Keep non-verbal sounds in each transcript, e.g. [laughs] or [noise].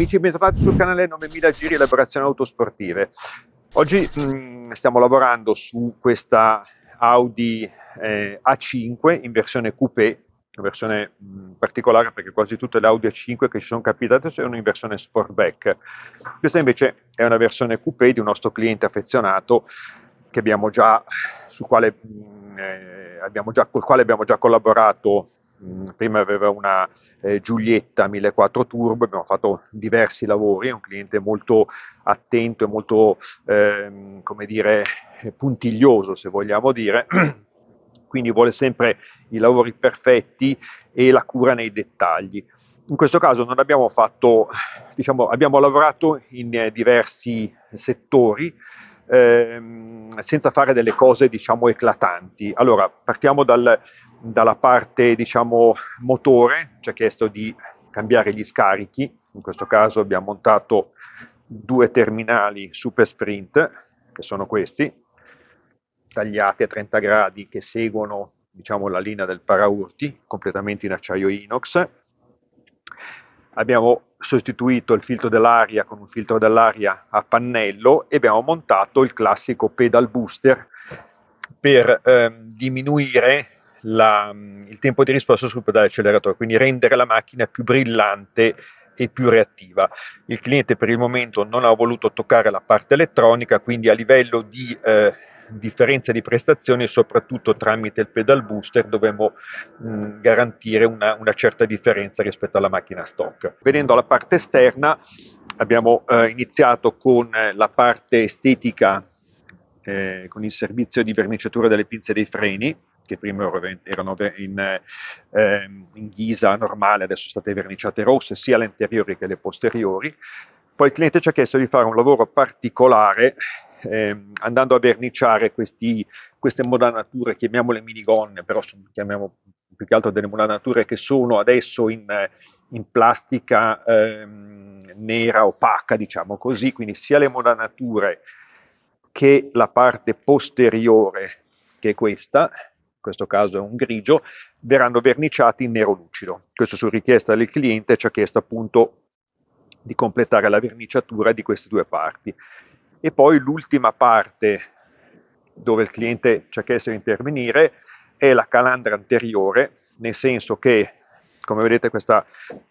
Amici bentornati sul canale 9000 Giri Elaborazioni Autosportive. Oggi mh, mm, stiamo lavorando su questa Audi eh, A5 in versione coupé, una versione mh, mm, particolare perché quasi tutte le Audi A5 che ci sono capitate sono in versione Sportback. Questa invece è una versione coupé di un nostro cliente affezionato che abbiamo già, sul quale, mh, mm, eh, abbiamo già, col quale abbiamo già collaborato Mm, prima aveva una eh, Giulietta 1400 Turbo, abbiamo fatto diversi lavori, è un cliente molto attento e molto, ehm, come dire, puntiglioso se vogliamo dire, [clears throat] quindi vuole sempre i lavori perfetti e la cura nei dettagli. In questo caso non abbiamo fatto, diciamo, abbiamo lavorato in eh, diversi settori, ehm, senza fare delle cose diciamo eclatanti. Allora, partiamo dal, dalla parte diciamo motore, ci ha chiesto di cambiare gli scarichi, in questo caso abbiamo montato due terminali super sprint, che sono questi, tagliati a 30 gradi che seguono diciamo, la linea del paraurti, completamente in acciaio inox. Abbiamo sostituito il filtro dell'aria con un filtro dell'aria a pannello e abbiamo montato il classico pedal booster per eh, diminuire la, il tempo di risposta sul pedale acceleratore, quindi rendere la macchina più brillante e più reattiva. Il cliente per il momento non ha voluto toccare la parte elettronica, quindi a livello di eh, differenza di prestazione soprattutto tramite il pedal booster dovremmo mm, garantire una, una, certa differenza rispetto alla macchina stock. Vedendo la parte esterna abbiamo eh, iniziato con la parte estetica eh, con il servizio di verniciatura delle pinze dei freni che prima erano in, eh, in ghisa normale, adesso sono state verniciate rosse sia le anteriori che le posteriori. Poi il cliente ci ha chiesto di fare un lavoro particolare eh, andando a verniciare questi, queste modanature, chiamiamole minigonne, però chiamiamo più che altro delle modanature che sono adesso in, in plastica ehm, nera opaca, diciamo così, quindi sia le modanature che la parte posteriore, che è questa, in questo caso è un grigio, verranno verniciati in nero lucido. Questo su richiesta del cliente ci ha chiesto appunto di completare la verniciatura di queste due parti. E poi l'ultima parte dove il cliente cercasse di intervenire è la calandra anteriore, nel senso che come vedete questa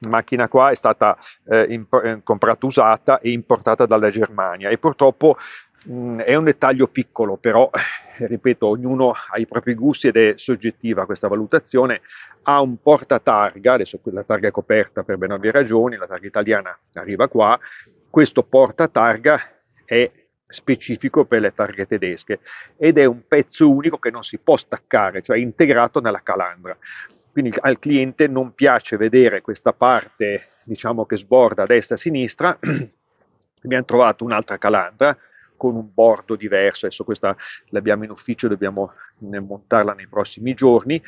macchina qua è stata eh, imp- eh, comprata usata e importata dalla Germania e purtroppo mh, mm, è un dettaglio piccolo però eh, ripeto ognuno ha i propri gusti ed è soggettiva questa valutazione ha un portatarga adesso la targa è coperta per ben ovvie ragioni la targa italiana arriva qua questo portatarga è specifico per le targhe tedesche ed è un pezzo unico che non si può staccare, cioè integrato nella calandra. Quindi al cliente non piace vedere questa parte diciamo che sborda a destra e a sinistra. [clears throat] Abbiamo trovato un'altra calandra con un bordo diverso, adesso questa l'abbiamo in ufficio, dobbiamo eh, montarla nei prossimi giorni,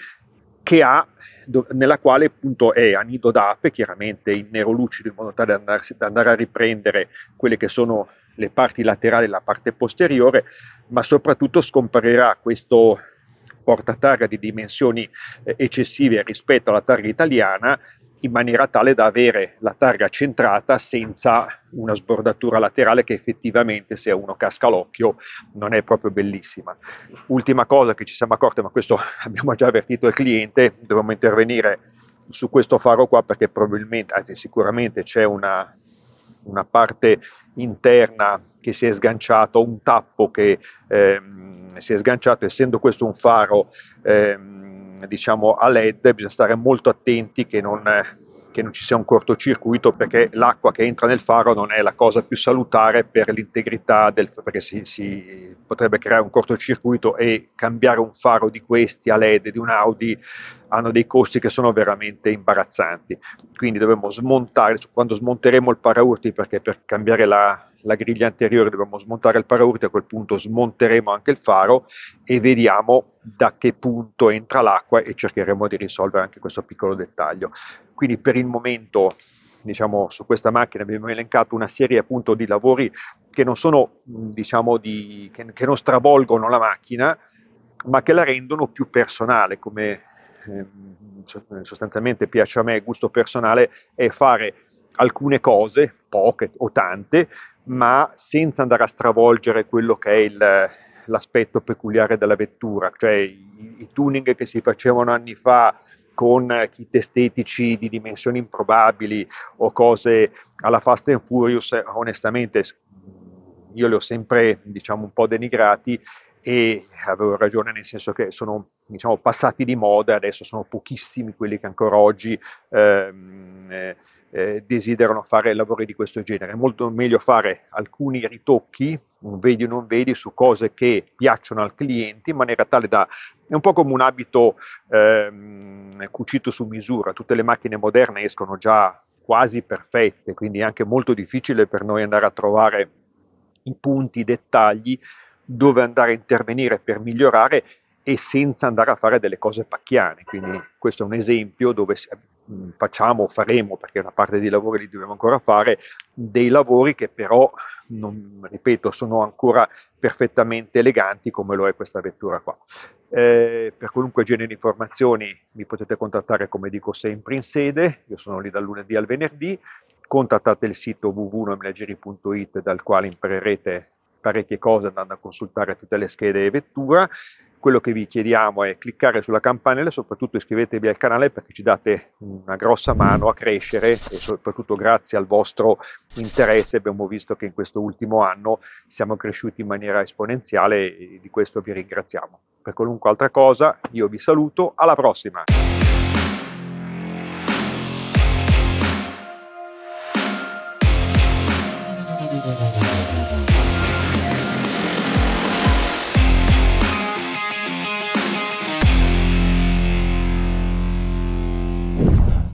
che ha, nella quale appunto è a nido d'ape, chiaramente in nero lucido, in modo tale da andare a riprendere quelle che sono le parti laterali e la parte posteriore, ma soprattutto scomparirà questo portatarga di dimensioni eh, eccessive rispetto alla targa italiana in maniera tale da avere la targa centrata senza una sbordatura laterale che effettivamente se uno casca l'occhio non è proprio bellissima. Ultima cosa che ci siamo accorti, ma questo [laughs] abbiamo già avvertito il cliente, dobbiamo intervenire su questo faro qua perché probabilmente, anzi sicuramente c'è una una parte interna che si è sganciato, un tappo che ehm, si è sganciato, essendo questo un faro ehm, diciamo a LED, bisogna stare molto attenti che non che non ci sia un cortocircuito perché l'acqua che entra nel faro non è la cosa più salutare per l'integrità del perché si, si potrebbe creare un cortocircuito e cambiare un faro di questi a LED di un Audi hanno dei costi che sono veramente imbarazzanti quindi dovremmo smontare quando smonteremo il paraurti perché per cambiare la, la griglia anteriore dobbiamo smontare il paraurti, a quel punto smonteremo anche il faro e vediamo da che punto entra l'acqua e cercheremo di risolvere anche questo piccolo dettaglio. Quindi per il momento diciamo, su questa macchina abbiamo elencato una serie appunto di lavori che non, sono, diciamo, di, che, che non stravolgono la macchina, ma che la rendono più personale, come eh, sostanzialmente piace a me, gusto personale, è fare alcune cose, poche o tante, ma senza andare a stravolgere quello che è il, l'aspetto peculiare della vettura, cioè i, i tuning che si facevano anni fa con kit estetici di dimensioni improbabili o cose alla Fast and Furious, onestamente io le ho sempre diciamo un po' denigrati e avevo ragione nel senso che sono diciamo, passati di moda, adesso sono pochissimi quelli che ancora oggi ehm, eh, eh, desiderano fare lavori di questo genere. È molto meglio fare alcuni ritocchi, un vedi o non vedi, su cose che piacciono al cliente in maniera tale da... È un po' come un abito ehm, cucito su misura, tutte le macchine moderne escono già quasi perfette, quindi è anche molto difficile per noi andare a trovare i punti, i dettagli dove andare a intervenire per migliorare e senza andare a fare delle cose pacchiane. Quindi questo è un esempio dove Mm, facciamo o faremo, perché una parte dei lavori li dobbiamo ancora fare, dei lavori che però, non, ripeto, sono ancora perfettamente eleganti come lo è questa vettura qua. Eh, per qualunque genere di informazioni mi potete contattare come dico sempre in sede, io sono lì dal lunedì al venerdì, contattate il sito www.nominageri.it dal quale imparerete parecchie cose andando a consultare tutte le schede e vettura quello che vi chiediamo è cliccare sulla campanella e soprattutto iscrivetevi al canale perché ci date una grossa mano a crescere e soprattutto grazie al vostro interesse abbiamo visto che in questo ultimo anno siamo cresciuti in maniera esponenziale e di questo vi ringraziamo. Per qualunque altra cosa io vi saluto, alla prossima!